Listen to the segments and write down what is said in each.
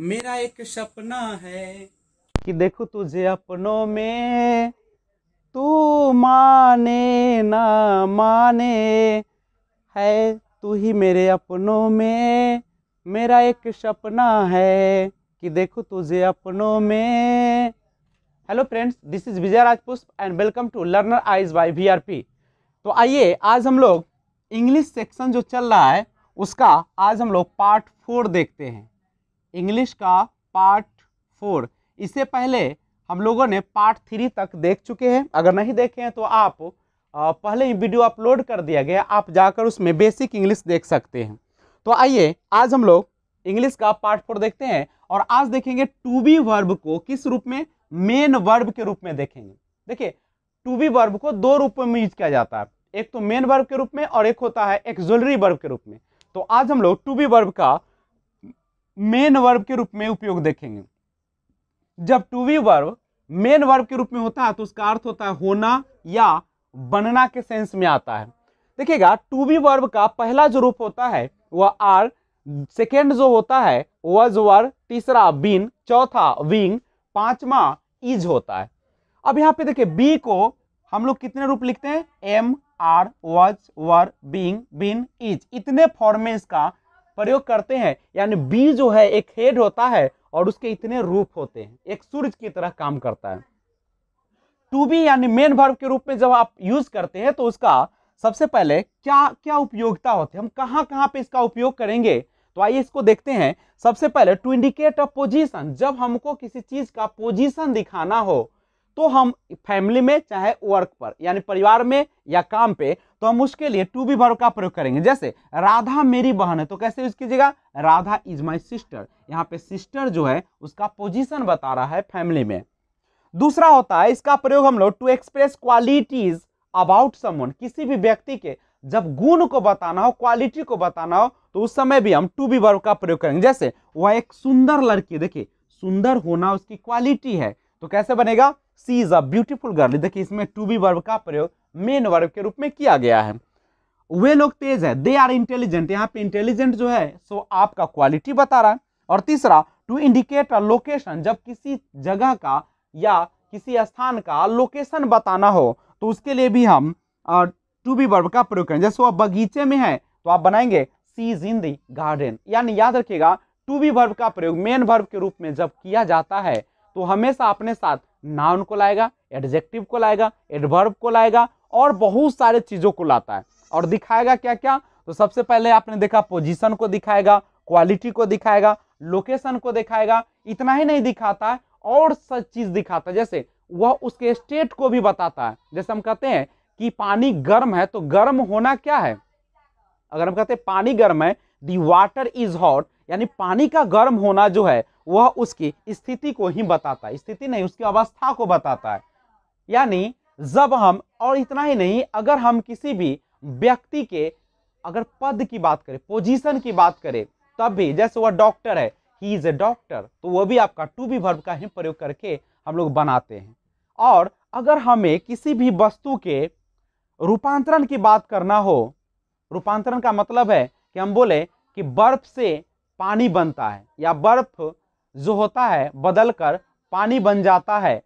मेरा एक सपना है कि देखो तुझे अपनों में तू माने ना माने है तू ही मेरे अपनों में मेरा एक सपना है कि देखो तुझे अपनों में hello friends this is Vijay Rajpushp and welcome to learner eyes by VRP तो आइए आज हम लोग इंग्लिश सेक्शन जो चल रहा है उसका आज हम लोग पार्ट फोर देखते हैं इंग्लिश का पार्ट फोर इससे पहले हम लोगों ने पार्ट थ्री तक देख चुके हैं अगर नहीं देखे हैं तो आप पहले ही वीडियो अपलोड कर दिया गया आप जाकर उसमें बेसिक इंग्लिश देख सकते हैं तो आइए आज हम लोग इंग्लिश का पार्ट फोर देखते हैं और आज देखेंगे टू बी वर्ब को किस रूप में मेन वर्ब के रूप में देखेंगे देखिए टू बी वर्ब को दो रूपों में यूज किया जाता है एक तो मेन वर्ब के रूप में और एक होता है एक्सोलरी वर्ब के रूप में तो आज हम लोग टू बी वर्ब का मेन वर्ब के रूप में उपयोग देखेंगे जब to be verb main verb के रूप में होता है तो उसका अर्थ होता है होना या बनना के सेंस में आता है देखिएगा टू वी वर्ब का पहला जो रूप होता है वह आर सेकेंड जो होता है वज वर तीसरा बीन चौथा विंग पांचवा इज होता है अब यहाँ पे देखिए बी को हम लोग कितने रूप लिखते हैं am are was were being been is इतने फॉर्म में इसका प्रयोग करते हैं यानी बी जो है एक हेड होता है और उसके इतने रूप होते हैं एक सूरज की तरह काम करता है टू बी यानी मेन भर्व के रूप में जब आप यूज करते हैं तो उसका सबसे पहले क्या क्या उपयोगिता होती है हम कहाँ कहाँ पे इसका उपयोग करेंगे तो आइए इसको देखते हैं सबसे पहले टू इंडिकेट अ पोजीशन जब हमको किसी चीज का पोजीशन दिखाना हो तो हम फैमिली में चाहे वर्क पर यानी परिवार में या काम पे तो हम उसके लिए टू बी वर्ब का प्रयोग करेंगे जैसे राधा मेरी बहन है तो कैसे यूज कीजिएगा राधा इज माई सिस्टर यहाँ पे सिस्टर जो है उसका पोजीशन बता रहा है फैमिली में दूसरा होता है इसका प्रयोग हम लोग to express qualities about someone किसी भी व्यक्ति के जब गुण को बताना हो क्वालिटी को बताना हो तो उस समय भी हम टू बी वर्ब का प्रयोग करेंगे जैसे वह एक सुंदर लड़की देखिए सुंदर होना उसकी क्वालिटी है तो कैसे बनेगा she is a beautiful girl देखिए इसमें टू बी वर्ब का प्रयोग मेन वर्ब के रूप में किया गया है वे लोग तेज है दे आर इंटेलिजेंट यहाँ पे इंटेलिजेंट जो है सो आपका क्वालिटी बता रहा है और तीसरा टू इंडिकेट अ लोकेशन जब किसी जगह का या किसी स्थान का लोकेशन बताना हो तो उसके लिए भी हम टू बी वर्ब का प्रयोग करें जैसे वो बगीचे में है तो आप बनाएंगे सी इज इन दी गार्डन यानी याद रखिएगा टू बी वर्ब का प्रयोग मेन वर्ब के रूप में जब किया जाता है तो हमेशा अपने साथ नाउन को लाएगा एडजेक्टिव को लाएगा एडवर्ब को लाएगा और बहुत सारे चीज़ों को लाता है और दिखाएगा क्या क्या तो सबसे पहले आपने देखा पोजीशन को दिखाएगा क्वालिटी को दिखाएगा लोकेशन को दिखाएगा इतना ही नहीं दिखाता है और सब चीज़ दिखाता है जैसे वह उसके स्टेट को भी बताता है जैसे हम कहते हैं कि पानी गर्म है तो गर्म होना क्या है अगर हम कहते हैं पानी गर्म है दी वाटर इज हॉट यानी पानी का गर्म होना जो है वह उसकी स्थिति को ही बताता है स्थिति नहीं उसकी अवस्था को बताता है यानी जब हम और इतना ही नहीं अगर हम किसी भी व्यक्ति के अगर पद की बात करें पोजीशन की बात करें तब भी जैसे वह डॉक्टर है ही इज़ ए डॉक्टर तो वह भी आपका टू बी वर्ब का ही प्रयोग करके हम लोग बनाते हैं और अगर हमें किसी भी वस्तु के रूपांतरण की बात करना हो रूपांतरण का मतलब है कि हम बोले कि बर्फ से पानी बनता है या बर्फ जो होता है बदल कर पानी बन जाता है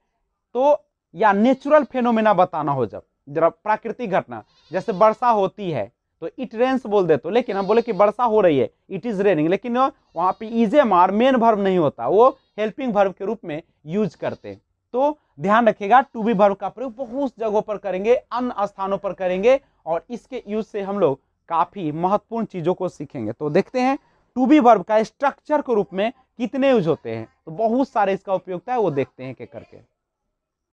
तो या नेचुरल फेनोमेना बताना हो जब जरा प्राकृतिक घटना जैसे वर्षा होती है तो इट रेंस बोल दे तो लेकिन हम बोले कि वर्षा हो रही है इट इज़ रेनिंग लेकिन वहाँ पे इजे मार मेन भर्व नहीं होता वो हेल्पिंग भर्व के रूप में यूज करते हैं तो ध्यान रखिएगा टू बी भर्व का प्रयोग बहुत जगहों पर करेंगे अन्य स्थानों पर करेंगे और इसके यूज से हम लोग काफ़ी महत्वपूर्ण चीज़ों को सीखेंगे तो देखते हैं टू बी वर्ब का स्ट्रक्चर के रूप में कितने यूज होते हैं तो बहुत सारे इसका उपयोगता है वो देखते हैं के करके